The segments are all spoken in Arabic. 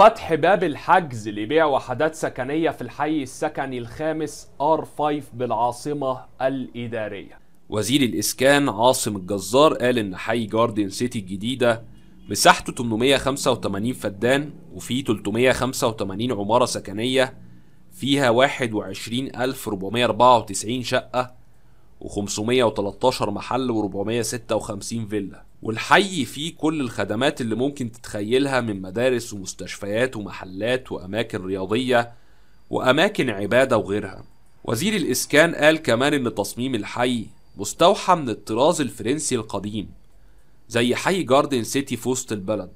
فتح باب الحجز لبيع وحدات سكنية في الحي السكني الخامس R5 بالعاصمة الإدارية وزير الإسكان عاصم الجزار قال إن حي جاردن سيتي الجديدة مساحته 885 فدان وفيه 385 عمارة سكنية فيها 21494 شقة و513 محل و456 فيلا والحي فيه كل الخدمات اللي ممكن تتخيلها من مدارس ومستشفيات ومحلات وأماكن رياضية وأماكن عبادة وغيرها وزير الإسكان قال كمان إن تصميم الحي مستوحى من الطراز الفرنسي القديم زي حي جاردن سيتي في وسط البلد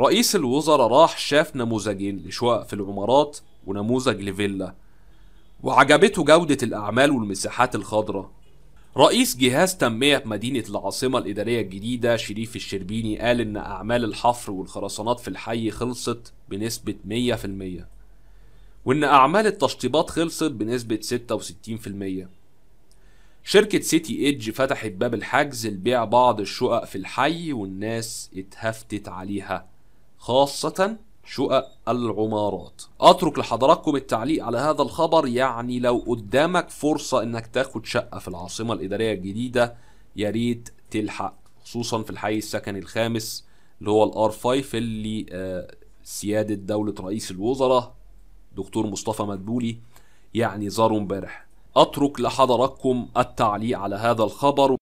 رئيس الوزراء راح شاف نموذجين لشقق في العمارات ونموذج لفيلا وعجبته جودة الأعمال والمساحات الخضراء رئيس جهاز تنمية مدينة العاصمة الإدارية الجديدة شريف الشربيني قال إن أعمال الحفر والخرسانات في الحي خلصت بنسبة 100% وإن أعمال التشطيبات خلصت بنسبة 66% شركة سيتي إيدج فتحت باب الحجز لبيع بعض الشقق في الحي والناس اتهفتت عليها خاصة شقق العمارات اترك لحضراتكم التعليق على هذا الخبر يعني لو قدامك فرصة انك تاخد شقة في العاصمة الادارية الجديدة يا ريت تلحق خصوصا في الحي السكني الخامس اللي هو الار 5 اللي آه سيادة دولة رئيس الوزراء دكتور مصطفى مدبولي يعني زاروا امبارح اترك لحضراتكم التعليق على هذا الخبر